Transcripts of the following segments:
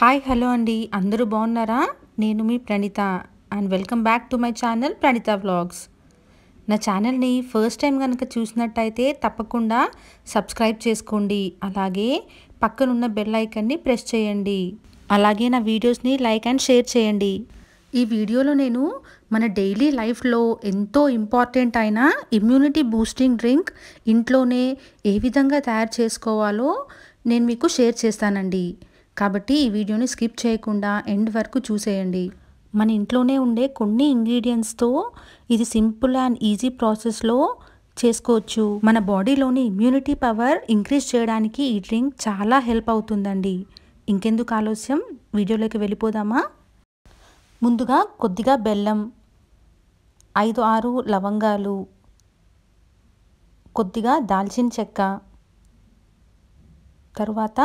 hi hello అండి అందరూ బాగున్నారా నేను మీ Pranitha and welcome back to my channel Pranitha vlogs నా ఛానల్ని ఫస్ట్ టైం కనుక చూసినట్టయితే తప్పకుండా సబ్స్క్రైబ్ చేసుకోండి అలాగే పక్కనున్న బెల్ ఐకన్ని ప్రెస్ చేయండి అలాగే నా వీడియోస్ని లైక్ అండ్ షేర్ చేయండి ఈ వీడియోలో నేను మన డైలీ లైఫ్లో ఎంతో ఇంపార్టెంట్ అయిన ఇమ్యూనిటీ బూస్టింగ్ డ్రింక్ ఇంట్లోనే ఏ విధంగా తయారు చేసుకోవాలో నేను మీకు షేర్ చేస్తానండి కాబట్టి ఈ వీడియోని స్కిప్ చేయకుండా ఎండ్ వరకు చూసేయండి మన ఇంట్లోనే ఉండే కొన్ని ఇంగ్రీడియంట్స్తో ఇది సింపుల్ అండ్ ఈజీ ప్రాసెస్లో చేసుకోవచ్చు మన బాడీలోని ఇమ్యూనిటీ పవర్ ఇంక్రీజ్ చేయడానికి ఈ డ్రింక్ చాలా హెల్ప్ అవుతుందండి ఇంకెందుకు ఆలస్యం వీడియోలోకి వెళ్ళిపోదామా ముందుగా కొద్దిగా బెల్లం ఐదు ఆరు లవంగాలు కొద్దిగా దాల్చిన చెక్క తరువాత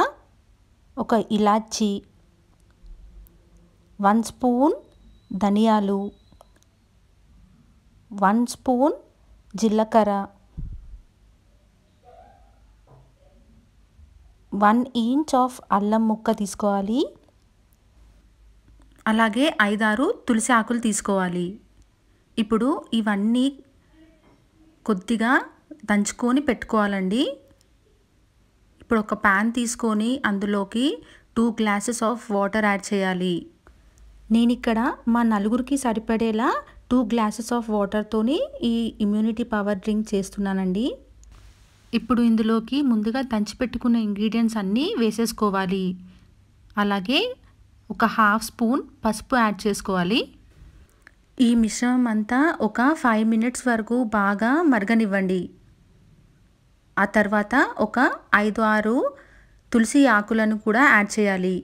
ఒక ఇలాచీ వన్ స్పూన్ ధనియాలు వన్ స్పూన్ జీలకర్ర వన్ ఇంచ్ ఆఫ్ అల్లం ముక్క తీసుకోవాలి అలాగే ఐదారు తులసి ఆకులు తీసుకోవాలి ఇప్పుడు ఇవన్నీ కొద్దిగా దంచుకొని పెట్టుకోవాలండి ఇప్పుడు ఒక ప్యాన్ తీసుకొని అందులోకి two glasses of water add చేయాలి నేను ఇక్కడ మా నలుగురికి సరిపడేలా టూ గ్లాసెస్ ఆఫ్ వాటర్తోని ఈ ఇమ్యూనిటీ పవర్ డ్రింక్ చేస్తున్నానండి ఇప్పుడు ఇందులోకి ముందుగా దంచిపెట్టుకున్న ఇంగ్రీడియంట్స్ అన్నీ వేసేసుకోవాలి అలాగే ఒక హాఫ్ స్పూన్ పసుపు యాడ్ చేసుకోవాలి ఈ మిశ్రమం అంతా ఒక ఫైవ్ మినిట్స్ వరకు బాగా మరగనివ్వండి ఆ తర్వాత ఒక ఐదు ఆరు తులసి ఆకులను కూడా యాడ్ చేయాలి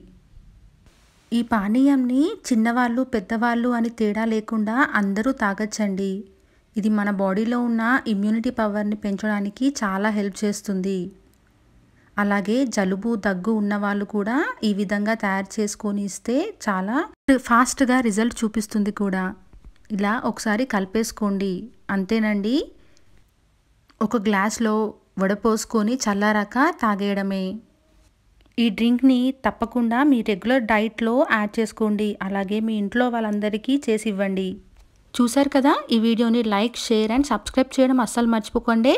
ఈ పానీయంని చిన్నవాళ్ళు పెద్దవాళ్ళు అని తేడా లేకుండా అందరూ తాగొచ్చండి ఇది మన బాడీలో ఉన్న ఇమ్యూనిటీ పవర్ని పెంచడానికి చాలా హెల్ప్ చేస్తుంది అలాగే జలుబు దగ్గు ఉన్నవాళ్ళు కూడా ఈ విధంగా తయారు చేసుకొని ఇస్తే చాలా ఫాస్ట్గా రిజల్ట్ చూపిస్తుంది కూడా ఇలా ఒకసారి కలిపేసుకోండి అంతేనండి ఒక గ్లాస్లో వడపోసుకొని చల్లారాక తాగేయడమే ఈ డ్రింక్ని తప్పకుండా మీ రెగ్యులర్ డైట్లో యాడ్ చేసుకోండి అలాగే మీ ఇంట్లో వాళ్ళందరికీ చేసి ఇవ్వండి చూశారు కదా ఈ వీడియోని లైక్ షేర్ అండ్ సబ్స్క్రైబ్ చేయడం అస్సలు మర్చిపోకండి